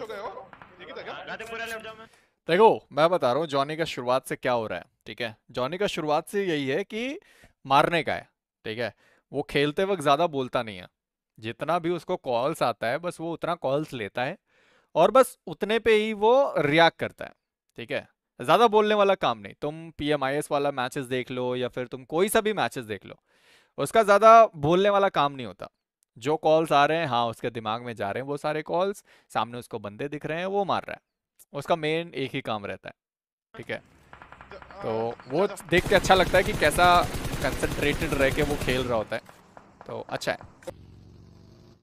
हो गए हो हाँ, देखो मैं बता रहा हूँ जॉनी का शुरुआत से क्या हो रहा है ठीक है जॉनी का शुरुआत से यही है कि मारने का है ठीक है वो खेलते वक्त ज़्यादा बोलता नहीं है जितना भी उसको कॉल्स आता है बस वो उतना कॉल्स लेता है और बस उतने पे ही वो रिएक्ट करता है ठीक है ज़्यादा बोलने वाला काम नहीं तुम पी वाला मैचेस देख लो या फिर तुम कोई सा भी मैचेस देख लो उसका ज़्यादा बोलने वाला काम नहीं होता जो कॉल्स आ रहे हैं हाँ उसके दिमाग में जा रहे हैं वो सारे कॉल्स सामने उसको बंदे दिख रहे हैं वो मार रहा है उसका मेन एक ही काम रहता है ठीक है तो वो देख के अच्छा लगता है कि कैसा कंसनट्रेटेड रह के वो खेल रहा होता है तो अच्छा है